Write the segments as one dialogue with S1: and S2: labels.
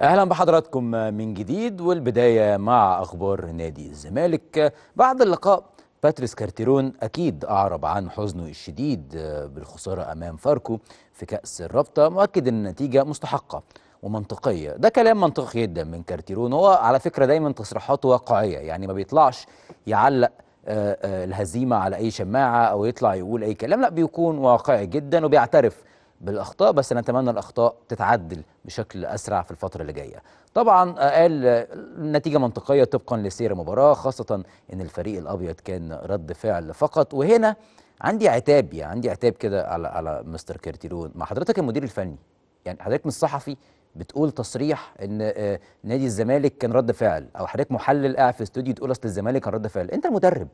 S1: اهلا بحضراتكم من جديد والبدايه مع اخبار نادي الزمالك بعد اللقاء باتريس كارتيرون اكيد اعرب عن حزنه الشديد بالخساره امام فاركو في كاس الرابطه مؤكد ان النتيجه مستحقه ومنطقيه ده كلام منطقي جدا من كارتيرون هو على فكره دايما تصريحاته واقعيه يعني ما بيطلعش يعلق آه، آه، الهزيمه على اي شماعه او يطلع يقول اي كلام لا بيكون واقعي جدا وبيعترف بالاخطاء بس نتمنى الاخطاء تتعدل بشكل اسرع في الفتره اللي جايه. طبعا آه، قال النتيجه آه، منطقيه طبقا لسير المباراه خاصه ان الفريق الابيض كان رد فعل فقط وهنا عندي عتاب يعني عندي عتاب كده على على مستر كارتيرون مع حضرتك المدير الفني يعني حضرتك مش صحفي بتقول تصريح ان آه، نادي الزمالك كان رد فعل او حضرتك محلل قاعد في استوديو تقول اصل الزمالك كان رد فعل انت المدرب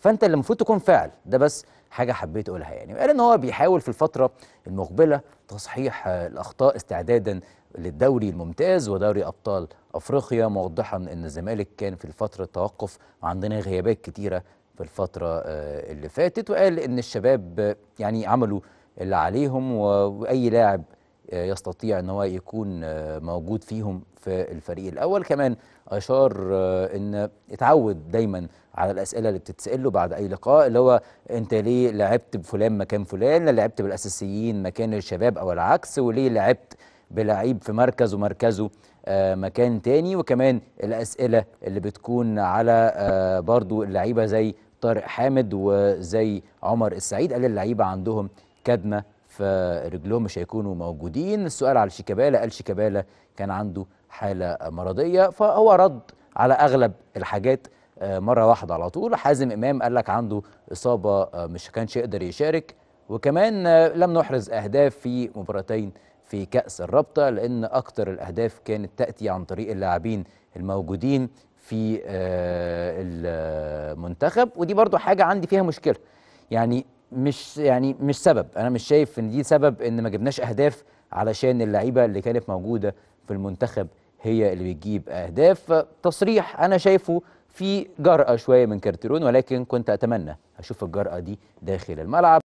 S1: فانت اللي المفروض تكون فاعل ده بس حاجه حبيت اقولها يعني قال ان هو بيحاول في الفتره المقبله تصحيح الاخطاء استعدادا للدوري الممتاز ودوري ابطال افريقيا موضحا ان الزمالك كان في الفتره توقف وعندنا غيابات كتيره في الفتره آه، اللي فاتت وقال ان الشباب يعني عملوا اللي عليهم واي لاعب يستطيع ان هو يكون آه، موجود فيهم في الفريق الاول كمان اشار آه، ان اتعود دايما على الاسئله اللي بتتسال له بعد اي لقاء اللي هو انت ليه لعبت بفلان مكان فلان لعبت بالاساسيين مكان الشباب او العكس وليه لعبت بلعيب في مركز ومركزه آه، مكان تاني وكمان الاسئله اللي بتكون على برضو اللعيبه زي طارق حامد وزي عمر السعيد قال اللعيبه عندهم كدمه فرجلهم مش هيكونوا موجودين السؤال على شيكابالا قال شيكابالا كان عنده حالة مرضية فهو رد على أغلب الحاجات آه، مرة واحدة على طول حازم إمام قال لك عنده إصابة آه، مش كانش يقدر يشارك وكمان آه، لم نحرز أهداف في مباراتين في كأس الرابطة لأن أكتر الأهداف كانت تأتي عن طريق اللاعبين الموجودين في المنتخب ودي برضو حاجة عندي فيها مشكلة يعني مش يعني مش سبب انا مش شايف ان دي سبب ان ما جبناش اهداف علشان اللعيبه اللي كانت موجوده في المنتخب هي اللي بتجيب اهداف تصريح انا شايفه في جرأة شويه من كارتيرون ولكن كنت اتمنى اشوف الجرأة دي داخل الملعب